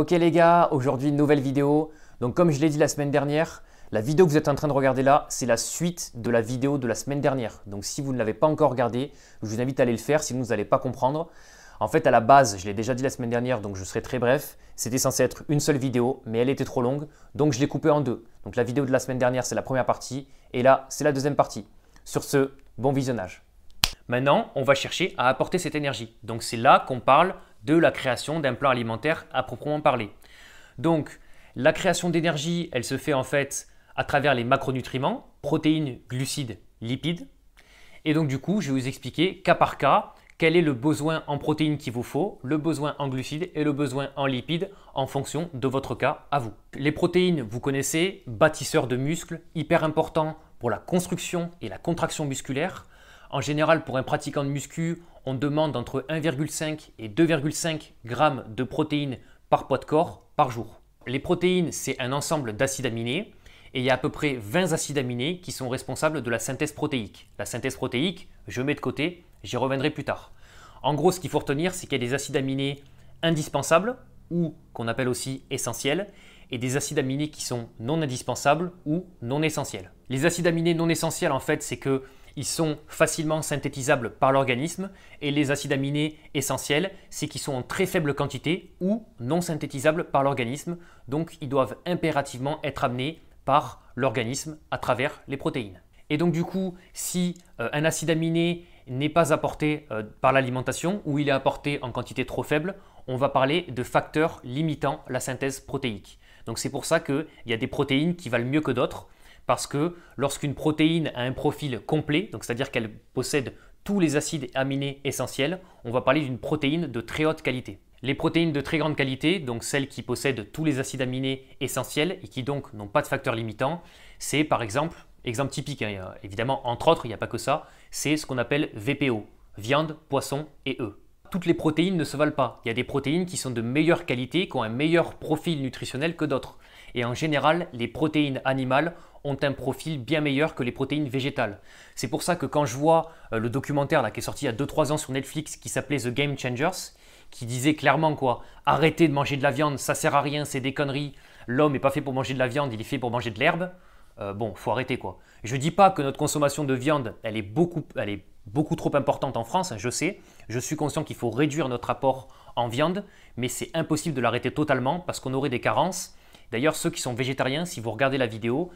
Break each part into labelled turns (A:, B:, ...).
A: Ok les gars, aujourd'hui une nouvelle vidéo. Donc comme je l'ai dit la semaine dernière, la vidéo que vous êtes en train de regarder là, c'est la suite de la vidéo de la semaine dernière. Donc si vous ne l'avez pas encore regardée, je vous invite à aller le faire, si vous n'allez pas comprendre. En fait, à la base, je l'ai déjà dit la semaine dernière, donc je serai très bref, c'était censé être une seule vidéo, mais elle était trop longue, donc je l'ai coupée en deux. Donc la vidéo de la semaine dernière, c'est la première partie, et là, c'est la deuxième partie. Sur ce, bon visionnage. Maintenant, on va chercher à apporter cette énergie. Donc c'est là qu'on parle de la création d'un plan alimentaire à proprement parler. Donc, la création d'énergie, elle se fait en fait à travers les macronutriments, protéines, glucides, lipides. Et donc du coup, je vais vous expliquer cas par cas quel est le besoin en protéines qu'il vous faut, le besoin en glucides et le besoin en lipides en fonction de votre cas à vous. Les protéines, vous connaissez, bâtisseurs de muscles, hyper importants pour la construction et la contraction musculaire. En général, pour un pratiquant de muscu, on demande entre 1,5 et 2,5 g de protéines par poids de corps par jour. Les protéines, c'est un ensemble d'acides aminés et il y a à peu près 20 acides aminés qui sont responsables de la synthèse protéique. La synthèse protéique, je mets de côté, j'y reviendrai plus tard. En gros, ce qu'il faut retenir, c'est qu'il y a des acides aminés indispensables ou qu'on appelle aussi essentiels et des acides aminés qui sont non indispensables ou non essentiels. Les acides aminés non essentiels, en fait, c'est que ils sont facilement synthétisables par l'organisme et les acides aminés essentiels, c'est qu'ils sont en très faible quantité ou non synthétisables par l'organisme, donc ils doivent impérativement être amenés par l'organisme à travers les protéines. Et donc du coup, si euh, un acide aminé n'est pas apporté euh, par l'alimentation ou il est apporté en quantité trop faible, on va parler de facteurs limitant la synthèse protéique. Donc c'est pour ça qu'il y a des protéines qui valent mieux que d'autres parce que lorsqu'une protéine a un profil complet, donc c'est-à-dire qu'elle possède tous les acides aminés essentiels, on va parler d'une protéine de très haute qualité. Les protéines de très grande qualité, donc celles qui possèdent tous les acides aminés essentiels et qui donc n'ont pas de facteurs limitants, c'est par exemple, exemple typique, hein, évidemment entre autres, il n'y a pas que ça, c'est ce qu'on appelle VPO, viande, poisson et œufs. Toutes les protéines ne se valent pas. Il y a des protéines qui sont de meilleure qualité, qui ont un meilleur profil nutritionnel que d'autres. Et en général, les protéines animales ont un profil bien meilleur que les protéines végétales. C'est pour ça que quand je vois euh, le documentaire qui est sorti il y a 2-3 ans sur Netflix qui s'appelait The Game Changers, qui disait clairement quoi Arrêtez de manger de la viande, ça sert à rien, c'est des conneries. L'homme n'est pas fait pour manger de la viande, il est fait pour manger de l'herbe. Euh, bon, faut arrêter quoi. Je dis pas que notre consommation de viande, elle est beaucoup, trop importante en France, hein, je sais. Je suis conscient qu'il faut réduire notre apport en viande, mais c'est impossible de l'arrêter totalement parce qu'on aurait des carences D'ailleurs, ceux qui sont végétariens, si vous regardez la vidéo,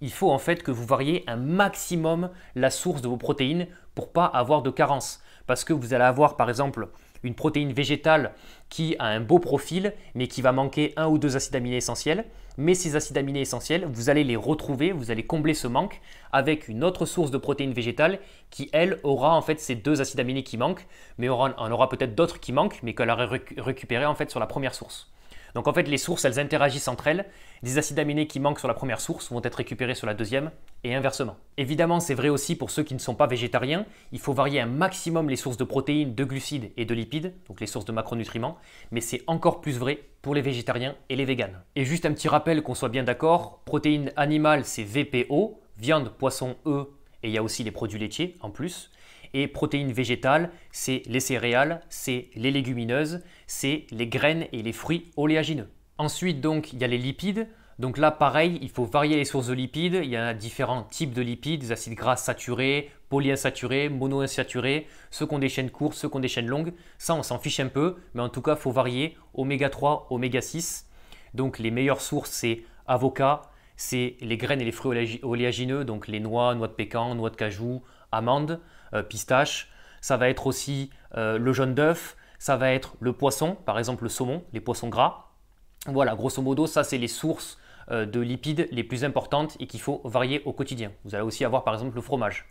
A: il faut en fait que vous variez un maximum la source de vos protéines pour pas avoir de carence. Parce que vous allez avoir par exemple une protéine végétale qui a un beau profil, mais qui va manquer un ou deux acides aminés essentiels. Mais ces acides aminés essentiels, vous allez les retrouver, vous allez combler ce manque avec une autre source de protéines végétales qui, elle, aura en fait ces deux acides aminés qui manquent, mais en aura peut-être d'autres qui manquent, mais qu'elle aurait récupéré en fait sur la première source. Donc en fait, les sources, elles interagissent entre elles. Des acides aminés qui manquent sur la première source vont être récupérés sur la deuxième, et inversement. Évidemment, c'est vrai aussi pour ceux qui ne sont pas végétariens, il faut varier un maximum les sources de protéines, de glucides et de lipides, donc les sources de macronutriments, mais c'est encore plus vrai pour les végétariens et les véganes. Et juste un petit rappel qu'on soit bien d'accord, protéines animales, c'est VPO, viande, poisson, œufs, e, et il y a aussi les produits laitiers en plus. Et protéines végétales, c'est les céréales, c'est les légumineuses, c'est les graines et les fruits oléagineux. Ensuite, donc, il y a les lipides. Donc là, pareil, il faut varier les sources de lipides. Il y a différents types de lipides, acides gras saturés, polyinsaturés, monoinsaturés, ceux qu'on chaînes courtes, ceux qu'on chaînes longues. Ça, on s'en fiche un peu, mais en tout cas, il faut varier oméga 3, oméga 6. Donc les meilleures sources, c'est avocat, c'est les graines et les fruits oléagineux, donc les noix, noix de pécan, noix de cajou, amandes. Euh, pistache, ça va être aussi euh, le jaune d'œuf, ça va être le poisson, par exemple le saumon, les poissons gras. Voilà, grosso modo, ça c'est les sources euh, de lipides les plus importantes et qu'il faut varier au quotidien. Vous allez aussi avoir par exemple le fromage.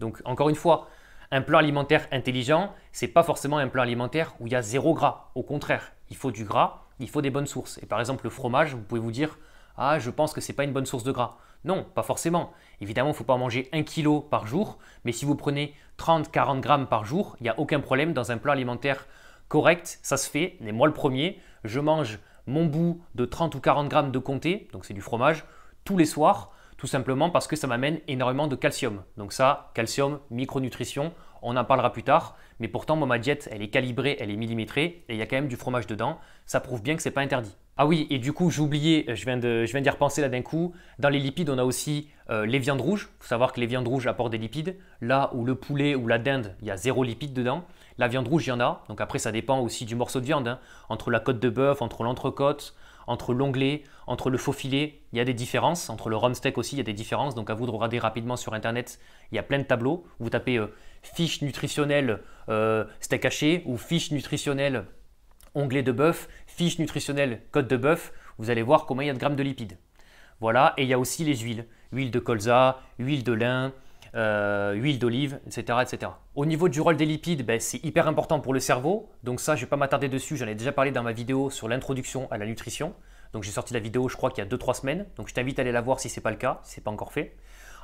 A: Donc encore une fois, un plan alimentaire intelligent, c'est pas forcément un plan alimentaire où il y a zéro gras. Au contraire, il faut du gras, il faut des bonnes sources. Et par exemple, le fromage, vous pouvez vous dire ah, je pense que c'est pas une bonne source de gras. Non, pas forcément. Évidemment, il ne faut pas manger 1 kg par jour, mais si vous prenez 30-40 grammes par jour, il n'y a aucun problème dans un plan alimentaire correct, ça se fait. Mais moi, le premier, je mange mon bout de 30 ou 40 grammes de comté, donc c'est du fromage, tous les soirs, tout simplement parce que ça m'amène énormément de calcium. Donc ça, calcium, micronutrition, on en parlera plus tard, mais pourtant, moi, ma diète, elle est calibrée, elle est millimétrée, et il y a quand même du fromage dedans, ça prouve bien que ce n'est pas interdit. Ah oui, et du coup, j'oubliais, euh, je viens d'y repenser là d'un coup. Dans les lipides, on a aussi euh, les viandes rouges. Il faut savoir que les viandes rouges apportent des lipides. Là où le poulet ou la dinde, il y a zéro lipide dedans. La viande rouge, il y en a. Donc après, ça dépend aussi du morceau de viande. Hein. Entre la côte de bœuf, entre l'entrecôte, entre l'onglet, entre le faux filet, il y a des différences. Entre le rum steak aussi, il y a des différences. Donc à vous de regarder rapidement sur Internet, il y a plein de tableaux. Vous tapez euh, fiche nutritionnelle steak haché ou fiche nutritionnelle onglet de bœuf, fiche nutritionnelle, code de bœuf, vous allez voir combien il y a de grammes de lipides. Voilà, et il y a aussi les huiles, huile de colza, huile de lin, euh, huile d'olive, etc., etc. Au niveau du rôle des lipides, ben, c'est hyper important pour le cerveau, donc ça, je ne vais pas m'attarder dessus, j'en ai déjà parlé dans ma vidéo sur l'introduction à la nutrition. Donc j'ai sorti la vidéo, je crois qu'il y a 2-3 semaines, donc je t'invite à aller la voir si ce n'est pas le cas, si ce n'est pas encore fait.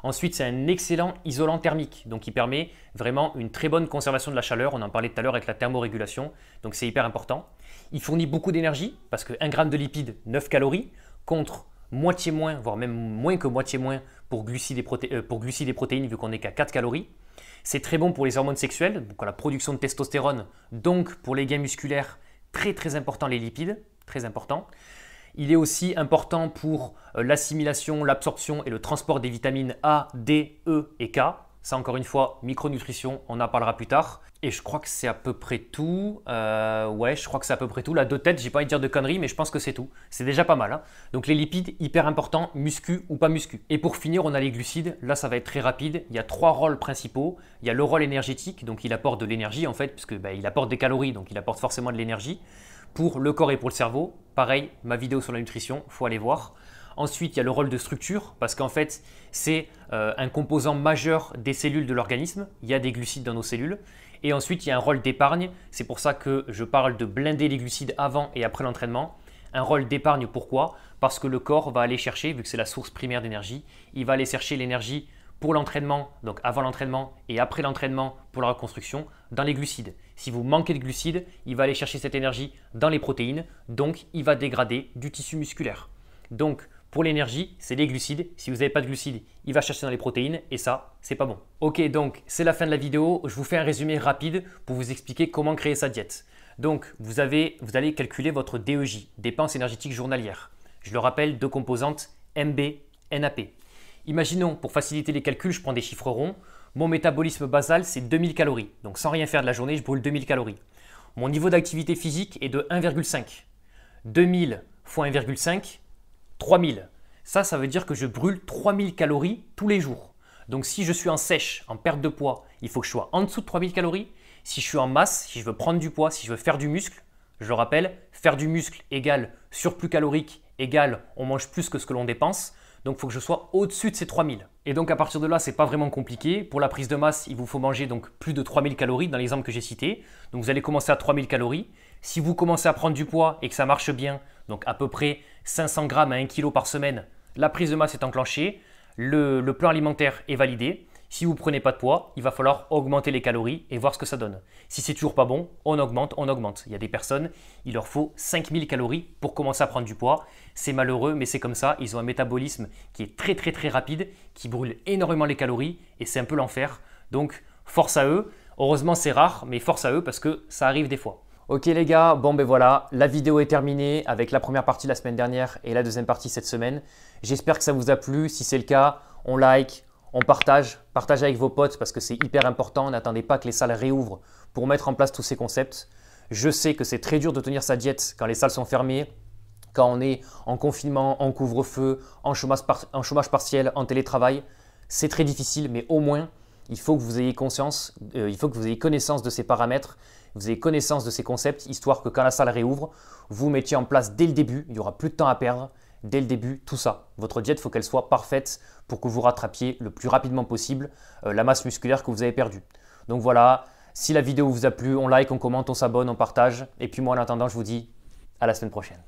A: Ensuite, c'est un excellent isolant thermique, donc il permet vraiment une très bonne conservation de la chaleur. On en parlait tout à l'heure avec la thermorégulation, donc c'est hyper important. Il fournit beaucoup d'énergie, parce que 1 g de lipides, 9 calories, contre moitié moins, voire même moins que moitié moins pour glucides euh, pour protéines, vu qu'on n'est qu'à 4 calories. C'est très bon pour les hormones sexuelles, donc la production de testostérone, donc pour les gains musculaires, très très important les lipides, très important. Il est aussi important pour euh, l'assimilation, l'absorption et le transport des vitamines A, D, E et K. Ça, encore une fois, micronutrition, on en parlera plus tard. Et je crois que c'est à peu près tout. Euh, ouais, je crois que c'est à peu près tout. La deux têtes, j'ai pas envie de dire de conneries, mais je pense que c'est tout. C'est déjà pas mal. Hein. Donc les lipides, hyper important, muscu ou pas muscu. Et pour finir, on a les glucides. Là, ça va être très rapide. Il y a trois rôles principaux. Il y a le rôle énergétique, donc il apporte de l'énergie en fait, puisque bah, il apporte des calories, donc il apporte forcément de l'énergie pour le corps et pour le cerveau. Pareil, ma vidéo sur la nutrition, faut aller voir. Ensuite, il y a le rôle de structure, parce qu'en fait, c'est euh, un composant majeur des cellules de l'organisme. Il y a des glucides dans nos cellules. Et ensuite, il y a un rôle d'épargne. C'est pour ça que je parle de blinder les glucides avant et après l'entraînement. Un rôle d'épargne, pourquoi Parce que le corps va aller chercher, vu que c'est la source primaire d'énergie, il va aller chercher l'énergie pour l'entraînement, donc avant l'entraînement et après l'entraînement pour la reconstruction, dans les glucides. Si vous manquez de glucides, il va aller chercher cette énergie dans les protéines, donc il va dégrader du tissu musculaire. Donc pour l'énergie, c'est les glucides. Si vous n'avez pas de glucides, il va chercher dans les protéines et ça, c'est pas bon. Ok, donc c'est la fin de la vidéo. Je vous fais un résumé rapide pour vous expliquer comment créer sa diète. Donc vous, vous allez calculer votre DEJ, dépense énergétique journalière. Je le rappelle, deux composantes, MB, NAP. Imaginons, pour faciliter les calculs, je prends des chiffres ronds. Mon métabolisme basal, c'est 2000 calories. Donc sans rien faire de la journée, je brûle 2000 calories. Mon niveau d'activité physique est de 1,5. 2000 x 1,5, 3000. Ça, ça veut dire que je brûle 3000 calories tous les jours. Donc si je suis en sèche, en perte de poids, il faut que je sois en dessous de 3000 calories. Si je suis en masse, si je veux prendre du poids, si je veux faire du muscle, je le rappelle, faire du muscle égale surplus calorique égale on mange plus que ce que l'on dépense. Donc il faut que je sois au-dessus de ces 3000. Et donc à partir de là, c'est pas vraiment compliqué. Pour la prise de masse, il vous faut manger donc plus de 3000 calories dans l'exemple que j'ai cité. Donc vous allez commencer à 3000 calories. Si vous commencez à prendre du poids et que ça marche bien, donc à peu près 500 grammes à 1 kg par semaine, la prise de masse est enclenchée, le plan alimentaire est validé. Si vous prenez pas de poids, il va falloir augmenter les calories et voir ce que ça donne. Si c'est toujours pas bon, on augmente, on augmente. Il y a des personnes, il leur faut 5000 calories pour commencer à prendre du poids. C'est malheureux, mais c'est comme ça. Ils ont un métabolisme qui est très très très rapide, qui brûle énormément les calories et c'est un peu l'enfer. Donc force à eux. Heureusement, c'est rare, mais force à eux parce que ça arrive des fois. Ok les gars, bon ben voilà, la vidéo est terminée avec la première partie la semaine dernière et la deuxième partie cette semaine. J'espère que ça vous a plu. Si c'est le cas, on like, on partage, partagez avec vos potes parce que c'est hyper important. N'attendez pas que les salles réouvrent pour mettre en place tous ces concepts. Je sais que c'est très dur de tenir sa diète quand les salles sont fermées, quand on est en confinement, en couvre-feu, en, chômage, partiel, en télétravail. C'est très difficile, mais au moins, il faut que vous ayez conscience, euh, il faut que vous ayez connaissance de ces paramètres, vous ayez connaissance de ces concepts, histoire que quand la salle réouvre, vous mettiez en place dès le début, il n'y aura plus de temps à perdre, dès le début tout ça. Votre diète, faut qu'elle soit parfaite pour que vous rattrapiez le plus rapidement possible euh, la masse musculaire que vous avez perdue. Donc voilà, si la vidéo vous a plu, on like, on commente, on s'abonne, on partage. Et puis moi en attendant, je vous dis à la semaine prochaine.